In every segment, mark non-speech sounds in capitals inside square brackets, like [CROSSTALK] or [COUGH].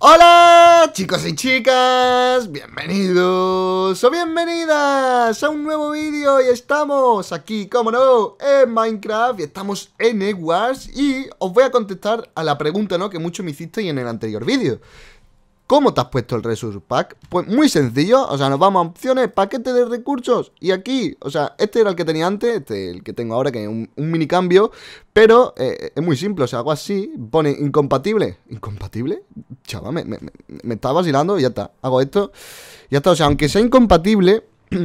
Hola chicos y chicas, bienvenidos o bienvenidas a un nuevo vídeo y estamos aquí, como no, en Minecraft y estamos en Edwards y os voy a contestar a la pregunta ¿no? que mucho me hicisteis en el anterior vídeo ¿Cómo te has puesto el Resource Pack? Pues muy sencillo, o sea, nos vamos a opciones, paquete de recursos y aquí, o sea, este era el que tenía antes, este el que tengo ahora, que es un, mini cambio, pero eh, es muy simple, o sea, hago así, pone incompatible, incompatible, chaval, me, estaba vacilando y ya está, hago esto, ya está, o sea, aunque sea incompatible... [CLEARS THROAT]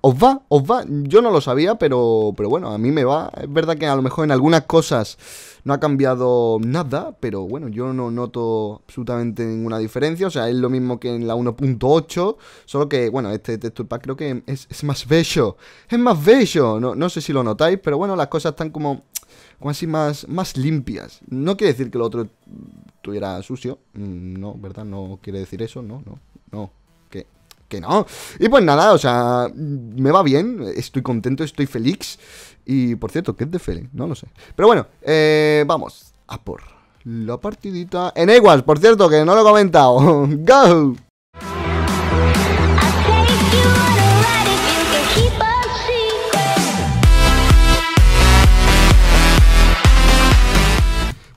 os va, os va. Yo no lo sabía, pero, pero bueno, a mí me va. Es verdad que a lo mejor en algunas cosas no ha cambiado nada, pero bueno, yo no noto absolutamente ninguna diferencia. O sea, es lo mismo que en la 1.8, solo que, bueno, este texture pack creo que es, más bello. Es más bello. No, sé si lo notáis, pero bueno, las cosas están como, como así más, más limpias. No quiere decir que el otro estuviera sucio. Mm, no, ¿verdad? No quiere decir eso. No, no, no que no. Y pues nada, o sea, me va bien, estoy contento, estoy feliz. Y por cierto, ¿qué es de feliz No lo sé. Pero bueno, eh, vamos a por la partidita en Eguas, por cierto, que no lo he comentado. [LAUGHS] ¡Go!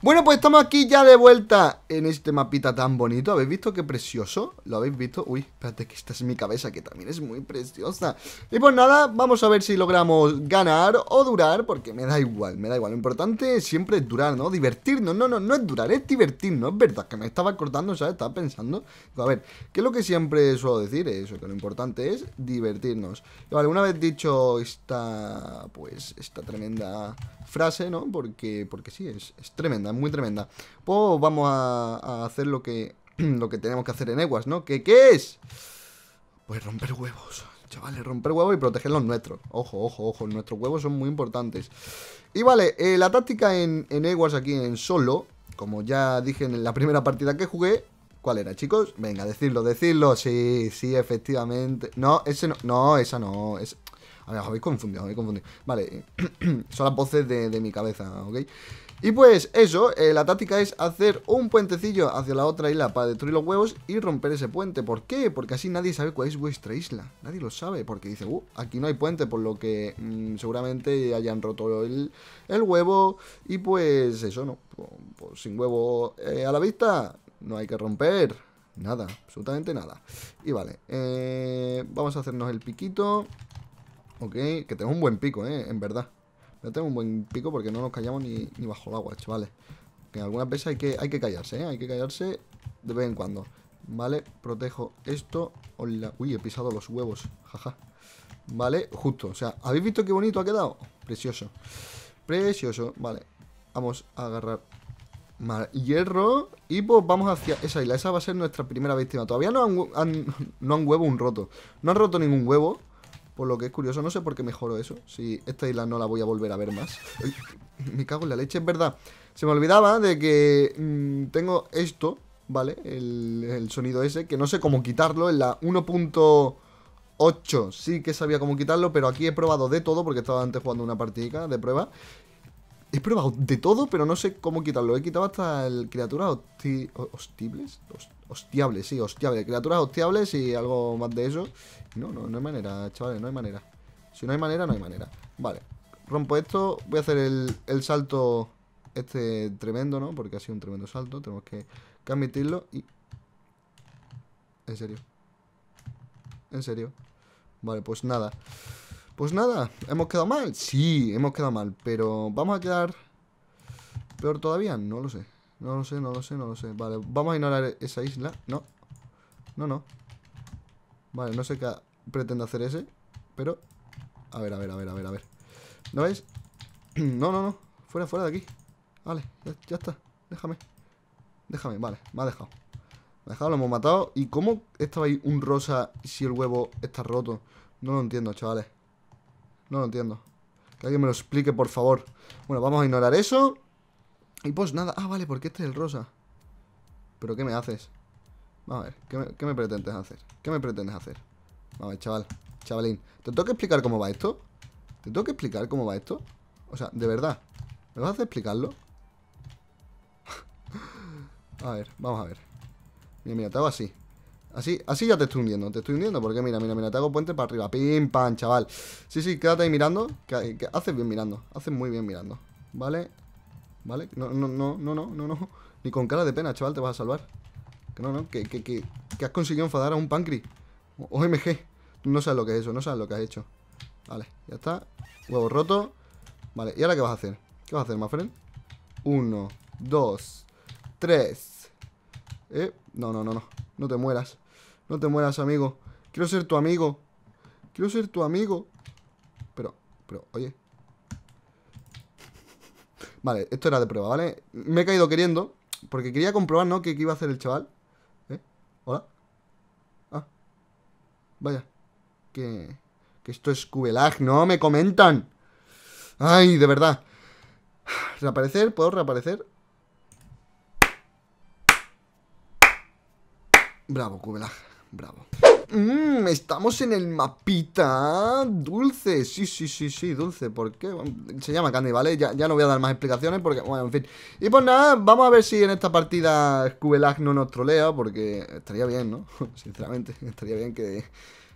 Bueno, pues estamos aquí ya de vuelta en este mapita tan bonito. ¿Habéis visto qué precioso? ¿Lo habéis visto? Uy, espérate que esta es mi cabeza, que también es muy preciosa. Y pues nada, vamos a ver si logramos ganar o durar, porque me da igual, me da igual. Lo importante siempre es durar, ¿no? Divertirnos. No, no, no es durar, es divertirnos. Es verdad que me estaba cortando, ¿sabes? Estaba pensando. A ver, ¿qué es lo que siempre suelo decir? Eso, que lo importante es divertirnos. vale, una vez dicho esta, pues, esta tremenda frase, ¿no? Porque, porque sí, es, es tremenda, muy tremenda. Pues vamos a, hacer lo que, [CLEARS THROAT] lo que tenemos que hacer en Eguas, ¿no? ¿Qué, es? Pues romper huevos, chavales, romper huevos y proteger los nuestros. Ojo, ojo, ojo, nuestros huevos son muy importantes. Y vale, eh, la táctica en, Eguas aquí en solo, como ya dije en la primera partida que jugué, ¿Cuál era, chicos? Venga, decirlo, decirlo. Sí, sí, efectivamente. No, ese no. No, esa no. Es, a ver, os habéis confundido, os habéis confundido. Vale, [CLEARS THROAT] son las voces de, mi cabeza, ¿ok? Y pues eso, eh, la táctica es hacer un puentecillo hacia la otra isla para destruir los huevos y romper ese puente. ¿Por qué? Porque así nadie sabe cuál es vuestra isla. Nadie lo sabe, porque dice, uh, aquí no hay puente, por lo que mm, seguramente hayan roto el, huevo. Y pues eso, ¿no? Pues, pues, sin huevo eh, a la vista, no hay que romper nada, absolutamente nada. Y vale, eh, vamos a hacernos el piquito. ¿ok? Que tenemos un buen pico, ¿eh? En verdad. No tengo un buen pico porque no nos callamos ni, bajo el agua, chavales. Que algunas veces hay que, hay que callarse, ¿eh? Hay que callarse de vez en cuando. Vale, protejo esto. Hola. Uy, he pisado los huevos. Jaja. Vale, justo. O sea, ¿habéis visto qué bonito ha quedado? Precioso. Precioso. Vale. Vamos a agarrar más hierro. Y pues vamos hacia esa isla. Esa va a ser nuestra primera víctima. Todavía no han, [LAUGHS] no han huevo un roto. No han roto ningún huevo. Por lo que es curioso, no sé por qué mejoro eso. Si esta isla no la voy a volver a ver más. [LAUGHS] me cago en la leche, es verdad. Se me olvidaba de que mm, tengo esto, ¿vale? El, sonido ese, que no sé cómo quitarlo. En la 1.8 sí que sabía cómo quitarlo, pero aquí he probado de todo porque estaba antes jugando una partida de prueba. He probado de todo, pero no sé cómo quitarlo. He quitado hasta criaturas hostibles. hostiables, sí, hostiables. Criaturas hostiables y algo más de eso. No, no, no hay manera, chavales, no hay manera. Si no hay manera, no hay manera. Vale, rompo esto. Voy a hacer el, salto este tremendo, ¿no? Porque ha sido un tremendo salto. Tenemos que, que admitirlo y... En serio. En serio. Vale, pues nada. Pues nada, ¿hemos quedado mal? Sí, hemos quedado mal, pero vamos a quedar peor todavía, no lo sé. No lo sé, no lo sé, no lo sé. Vale, vamos a ignorar esa isla. No. No, no. Vale, no sé qué pretende hacer ese, pero... A ver, a ver, a ver, a ver, a ver. ¿No veis? [CLEARS THROAT] No, no, no. Fuera, fuera de aquí. Vale, ya, ya está. Déjame. Déjame, vale. Me ha dejado. Me ha dejado, lo hemos matado. ¿Y cómo estaba ahí un rosa si el huevo está roto? No lo entiendo, chavales. No lo entiendo. Que alguien me lo explique, por favor. Bueno, vamos a ignorar eso. Y pues nada. Ah, vale, porque este es el rosa. ¿Pero qué me haces? Vamos a ver, ¿qué me, pretendes hacer? ¿Qué me pretendes hacer? Vamos a ver, chaval, chavalín ¿Te tengo que explicar cómo va esto? ¿Te tengo que explicar cómo va esto? O sea, de verdad ¿Me vas a explicarlo? [LAUGHS] a ver, vamos a ver Mira, mira, te hago así Así, así ya te estoy hundiendo, te estoy hundiendo Porque mira, mira, mira, te hago puente para arriba Pim, pam, chaval Sí, sí, quédate ahí mirando que, Haces bien mirando, haces muy bien mirando Vale, vale No, no, no, no, no, no, Ni con cara de pena, chaval, te vas a salvar Que no, no, que, has conseguido enfadar a un O OMG No sabes lo que es eso, no sabes lo que has hecho Vale, ya está Huevo roto Vale, ¿y ahora qué vas a hacer? ¿Qué vas a hacer, my friend? Uno, dos, tres eh, No, no, no, no No te mueras no te mueras, amigo. Quiero ser tu amigo. Quiero ser tu amigo. Pero, pero, oye. Vale, esto era de prueba, ¿vale? Me he caído queriendo. Porque quería comprobar, ¿no? Que, iba a hacer el chaval. ¿Eh? ¿Hola? Ah. Vaya. Que... Que esto es cubelag. No, me comentan. Ay, de verdad. Reaparecer, ¿puedo reaparecer? Bravo, cubelag. Bravo. Mmm, estamos en el mapita ¿eh? dulce. Sí, sí, sí, sí, dulce. ¿Por qué? Se llama Candy, ¿vale? Ya, no voy a dar más explicaciones porque, bueno, en fin. Y pues nada, vamos a ver si en esta partida Scubelag no nos trolea porque estaría bien, ¿no? [LAUGHS] Sinceramente, estaría bien que,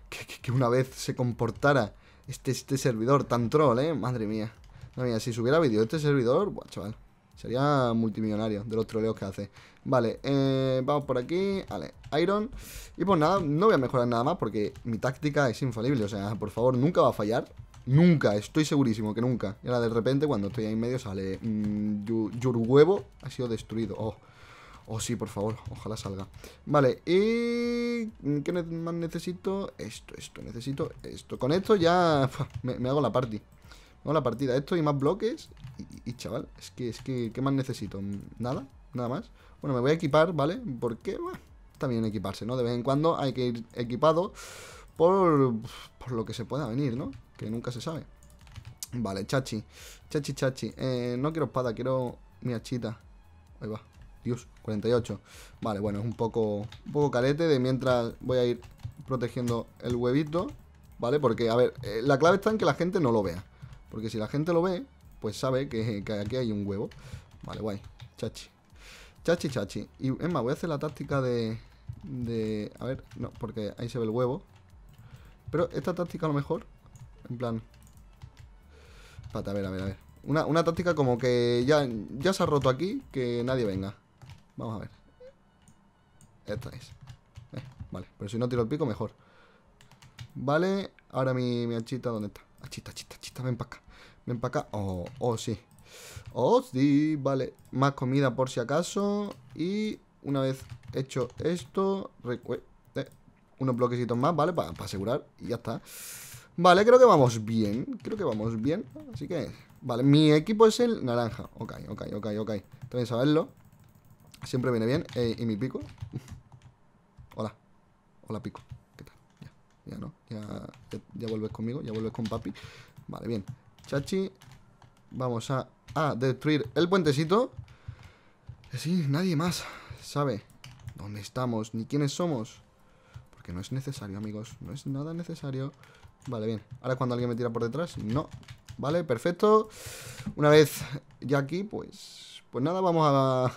que, una vez se comportara este, este servidor tan troll, ¿eh? Madre mía. Madre mía, si subiera vídeo este servidor, buah, chaval. Sería multimillonario de los troleos que hace. Vale, eh, vamos por aquí. Vale, Iron. Y pues nada, no voy a mejorar nada más porque mi táctica es infalible. O sea, por favor, nunca va a fallar. Nunca, estoy segurísimo que nunca. Y ahora de repente, cuando estoy ahí en medio, sale. Mmm, huevo ha sido destruido. Oh. Oh, sí, por favor, ojalá salga. Vale, y... Mm, ¿Qué más necesito? Esto, esto, necesito esto. Con esto ya [LAUGHS] me hago la party. No, la partida. Esto y más bloques. Y, chaval, es que, es que, ¿qué más necesito? Nada, nada más. Bueno, me voy a equipar, ¿vale? Porque, bueno, está bien equiparse, ¿no? De vez en cuando hay que ir equipado por, por lo que se pueda venir, ¿no? Que nunca se sabe. Vale, chachi. Chachi, chachi. Eh, no quiero espada, quiero mi hachita. Ahí va. Dios, 48. Vale, bueno, es un poco, un poco carete de mientras voy a ir protegiendo el huevito, ¿vale? Porque, a ver, eh, la clave está en que la gente no lo vea. Porque si la gente lo ve, pues sabe que, aquí hay un huevo. Vale, guay. Chachi. Chachi, chachi. Y es más, voy a hacer la táctica de, de... A ver, no, porque ahí se ve el huevo. Pero esta táctica a lo mejor... En plan... Pata, a ver, a ver, a ver. Una, táctica como que ya, ya se ha roto aquí, que nadie venga. Vamos a ver. Esta es. Eh, vale, pero si no tiro el pico, mejor. Vale, ahora mi, mi ¿dónde está? Chista, chista, chista, ven para acá. Ven acá. Oh, oh, sí. Oh, sí, vale. Más comida por si acaso. Y una vez hecho esto, eh, unos bloquecitos más, ¿vale? Para asegurar y ya está. Vale, creo que vamos bien. Creo que vamos bien. Así que, vale. Mi equipo es el naranja. Ok, ok, ok, ok. También saberlo. Siempre viene bien. Eh, y mi pico. [LAUGHS] Hola. Hola, pico. Ya no, ya, ya, vuelves conmigo, ya vuelves con papi. Vale, bien. Chachi, vamos a, a ah, destruir el puentecito. Sí, nadie más sabe dónde estamos ni quiénes somos. Porque no es necesario, amigos. No es nada necesario. Vale, bien. Ahora cuando alguien me tira por detrás, no. Vale, perfecto. Una vez ya aquí, pues... Pues nada, vamos a,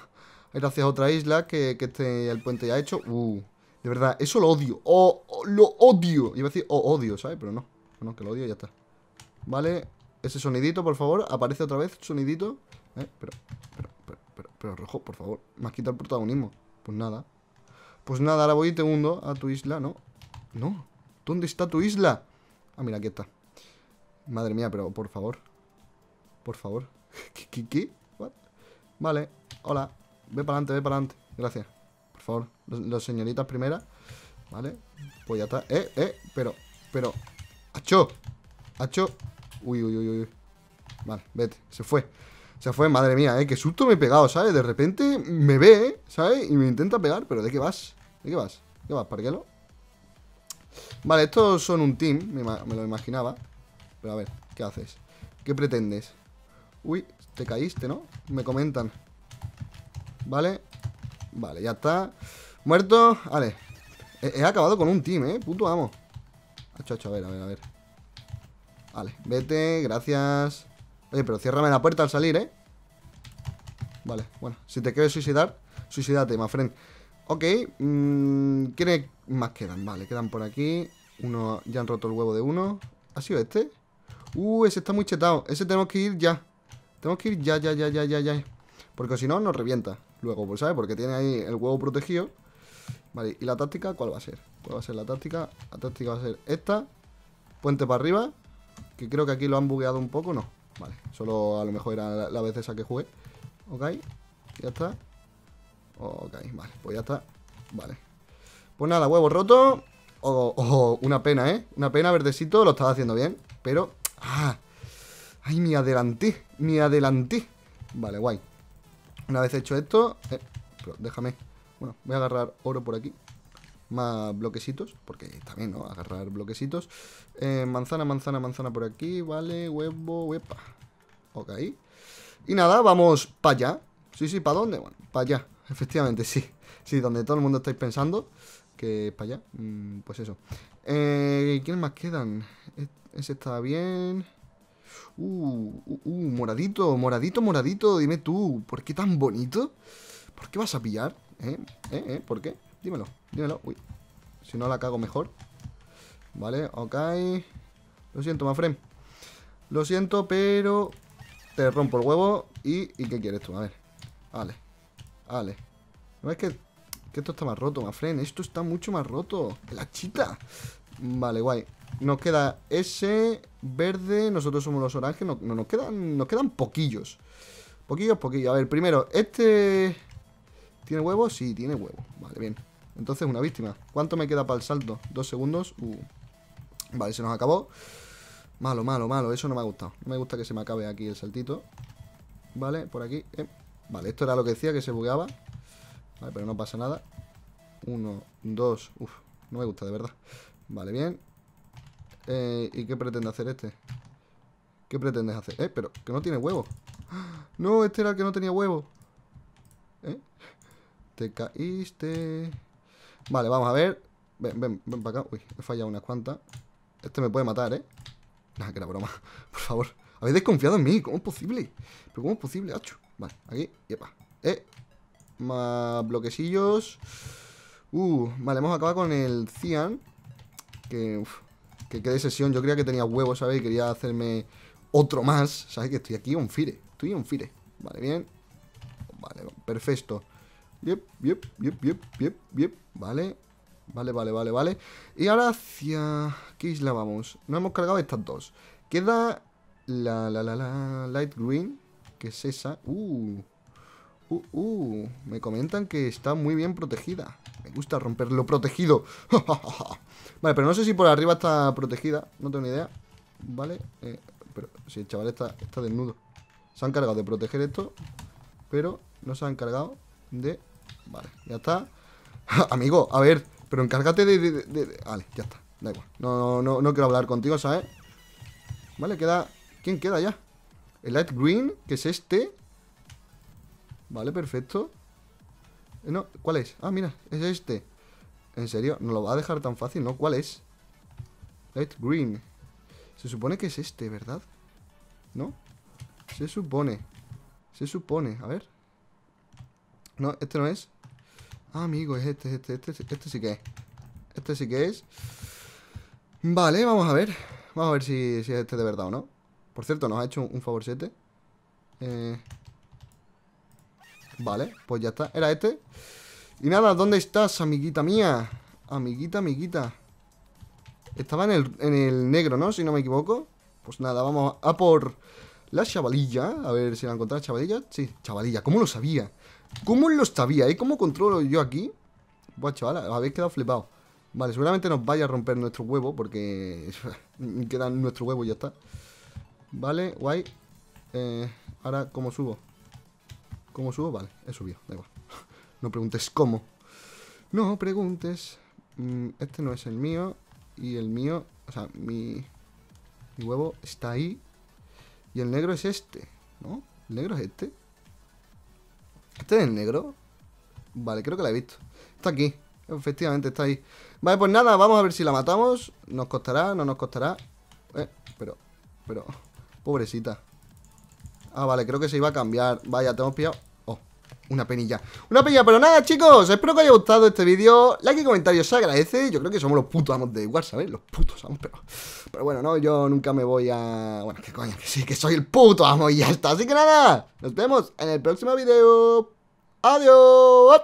ir hacia otra isla que, que esté el puente ya ha hecho. Uh, de verdad, eso lo odio. O, lo odio. Iba a decir, o odio, ¿sabes? Pero no. No, que lo odio y ya está. Vale. Ese sonidito, por favor. Aparece otra vez, sonidito. Eh, pero, pero, pero, pero, pero, rojo, por favor. Me has quitado el protagonismo. Pues nada. Pues nada, ahora voy y te hundo a tu isla, ¿no? No. ¿Dónde está tu isla? Ah, mira, aquí está. Madre mía, pero por favor. Por favor. [LAUGHS] ¿Qué? qué, qué? Vale. Hola. Ve para adelante, ve para adelante. Gracias favor. Las señoritas primeras. ¿Vale? Pues ya está. Eh, eh, pero, pero. ¡Acho! ¡Acho! Uy, uy, uy, uy. Vale, vete. Se fue. Se fue, madre mía, eh. Qué susto me he pegado, ¿sabes? De repente me ve, eh, ¿sabes? Y me intenta pegar, pero ¿de qué vas? ¿De qué vas? ¿De qué vas? ¿Parquelo? Vale, estos son un team, me, me lo imaginaba. Pero a ver, ¿qué haces? ¿Qué pretendes? Uy, te caíste, ¿no? Me comentan. Vale, Vale, ya está. Muerto. Vale. He, acabado con un team, ¿eh? Puto amo. a ver, a ver, a ver. Vale, vete, gracias. Oye, pero ciérrame la puerta al salir, ¿eh? Vale, bueno. Si te quieres suicidar, suicidate, my friend. Ok, mmm, ¿quiénes más quedan? Vale, quedan por aquí. Uno, ya han roto el huevo de uno. ¿Ha sido este? Uh, ese está muy chetado. Ese tenemos que ir ya. Tenemos que ir ya, ya, ya, ya, ya, ya. Porque si no, nos revienta. Luego, pues ¿sabes? Porque tiene ahí el huevo protegido. Vale, ¿y la táctica cuál va a ser? ¿Cuál va a ser la táctica? La táctica va a ser esta. Puente para arriba. Que creo que aquí lo han bugueado un poco, no. Vale, solo a lo mejor era la, vez esa que jugué. Ok, ya está. Ok, vale, pues ya está. Vale. Pues nada, huevo roto. O, una pena, ¿eh? Una pena, verdecito, lo estaba haciendo bien. Pero... ¡Ah! ¡Ay, me adelanté! Me adelanté. Vale, guay. Una vez hecho esto... Eh, déjame. Bueno, voy a agarrar oro por aquí. Más bloquecitos, porque también, ¿no? Agarrar bloquecitos. Eh, manzana, manzana, manzana por aquí. Vale, huevo, huepa. Ok. Y nada, vamos para allá. Sí, sí, ¿para dónde? Bueno, para allá. Efectivamente, sí. Sí, donde todo el mundo estáis pensando. Que para allá. Mm, pues eso. Eh, quién ¿Quiénes más quedan? Ese está bien. Uh, uh, uh, moradito, moradito, moradito. Dime tú, ¿por qué tan bonito? ¿Por qué vas a pillar? ¿Eh? ¿Eh? ¿Eh? ¿Por qué? Dímelo, dímelo. Uy, si no la cago mejor. Vale, ok. Lo siento, Mafren. Lo siento, pero te rompo el huevo. ¿Y, ¿y qué quieres tú? A ver. Vale. Vale. ¿No es que, que esto está más roto, Mafren? Esto está mucho más roto. La chita. Vale, guay. Nos queda ese verde, nosotros somos los oranges, no, nos, quedan, nos quedan poquillos. Poquillos, poquillos. A ver, primero, este... ¿Tiene huevo? Sí, tiene huevo. Vale, bien. Entonces, una víctima. ¿Cuánto me queda para el salto? Dos segundos. Uh. Vale, se nos acabó. Malo, malo, malo. Eso no me ha gustado. No me gusta que se me acabe aquí el saltito. Vale, por aquí. Eh. Vale, esto era lo que decía, que se bugueaba. Vale, pero no pasa nada. Uno, dos. Uf, no me gusta, de verdad. Vale, bien. Eh, ¿Y qué pretende hacer este? ¿Qué pretendes hacer? Eh, pero que no tiene huevo. [GASPS] No, este era el que no tenía huevo. ¿Eh? Te caíste. Vale, vamos a ver. Ven, ven, ven para acá. Uy, he fallado unas cuantas. Este me puede matar, ¿eh? Nada, que era broma. [LAUGHS] Por favor. Habéis desconfiado en mí. ¿Cómo es posible? ¿Pero cómo es posible, hacho? Vale, aquí. Yepa. Eh. Más bloquecillos. Uh, vale, hemos acabado con el Cian. Que, que quede sesión. Yo creía que tenía huevos, ¿sabes? quería hacerme otro más, ¿sabes? Que estoy aquí un fire. Estoy un fire. Vale, bien. Vale, perfecto. Yep, yep, yep, yep, yep, yep. Vale. Vale, vale, vale, vale. Y ahora hacia... ¿Qué isla vamos? No hemos cargado estas dos. Queda la, la, la, la, light green, que es esa. Uh, uh, uh. Me comentan que está muy bien protegida. Me gusta romper lo protegido. [LAUGHS] vale, pero no sé si por arriba está protegida. No tengo ni idea. Vale. Eh, pero si sí, el chaval está, desnudo. Se han encargado de proteger esto. Pero no se han encargado de... Vale, ya está. [LAUGHS] Amigo, a ver. Pero encárgate de, de... Vale, ya está. Da igual. No, no, no quiero hablar contigo, ¿sabes? Vale, queda... ¿Quién queda ya? El light green, que es este. Vale, perfecto. Eh, no, ¿cuál es? Ah, mira, es este. ¿En serio? ¿No lo va a dejar tan fácil, no? ¿Cuál es? Light green. Se supone que es este, ¿verdad? ¿No? Se supone. Se supone, a ver. No, este no es. Ah, amigo, es este, este, este, este sí que es. Este sí que es. Vale, vamos a ver. Vamos a ver si, es este de verdad o no. Por cierto, nos ha hecho un, favor 7 Eh, Vale, pues ya está. Era este. Y nada, ¿dónde estás, amiguita mía? Amiguita, amiguita. Estaba en el, negro, ¿no? Si no me equivoco. Pues nada, vamos a por la chavalilla. A ver si la encontrás, chavalilla. Sí, chavalilla. ¿Cómo lo sabía? ¿Cómo lo sabía, y ¿Cómo controlo yo aquí? Buah, chaval, habéis quedado flipado. Vale, seguramente nos vaya a romper nuestro huevo porque [LAUGHS] queda nuestro huevo y ya está. Vale, guay. Eh, ahora, ¿cómo subo? ¿Cómo subo? Vale, he subido, da igual. [LAUGHS] no preguntes cómo. No preguntes. Mm, este no es el mío. Y el mío, o sea, mi, mi huevo está ahí. Y el negro es este, ¿no? ¿El negro es este? ¿Este es el negro? Vale, creo que la he visto. Está aquí. Efectivamente, está ahí. Vale, pues nada, vamos a ver si la matamos. Nos costará, no nos costará. Eh, pero, pero... Pobrecita. Ah, vale, creo que se iba a cambiar. Vaya, te hemos pillado una penilla. Una penilla, pero nada, chicos. Espero que os haya gustado este vídeo. Like y comentarios se agradece. Yo creo que somos los putos amos de igual, ¿sabes? Los putos amos, pero. Pero bueno, no, yo nunca me voy a. Bueno, qué coña, que sí, que soy el puto amo y ya está. Así que nada, nos vemos en el próximo vídeo. Adiós.